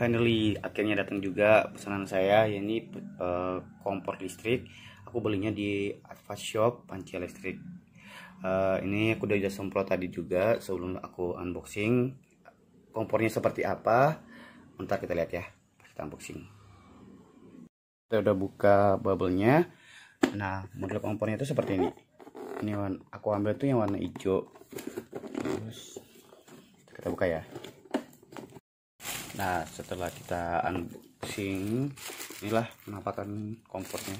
finally akhirnya datang juga pesanan saya yakni uh, eh, kompor listrik aku belinya di Advance Shop panci listrik uh, ini aku udah semprot tadi juga sebelum aku unboxing kompornya seperti apa ntar kita lihat ya kita unboxing kita udah buka bubble-nya nah model kompornya itu seperti ini ini aku ambil tuh yang warna hijau terus kita buka ya nah setelah kita unboxing inilah penampakan kompornya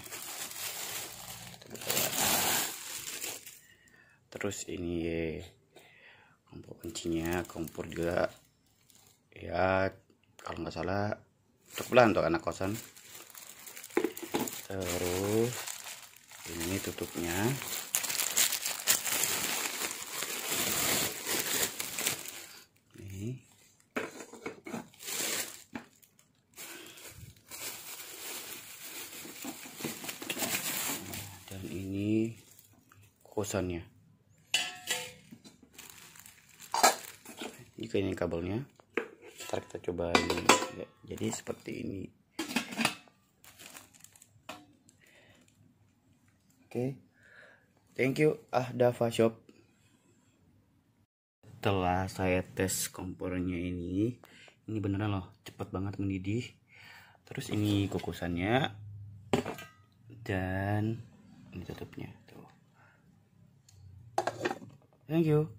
terus ini kompor kuncinya kompor juga ya kalau nggak salah untuk untuk anak kosan terus ini tutupnya kosannya jika ini kabelnya ntar kita coba ini ya, jadi seperti ini oke okay. thank you ah dava Shop setelah saya tes kompornya ini ini beneran loh cepat banget mendidih terus ini kukusannya dan ini tutupnya tuh Thank you.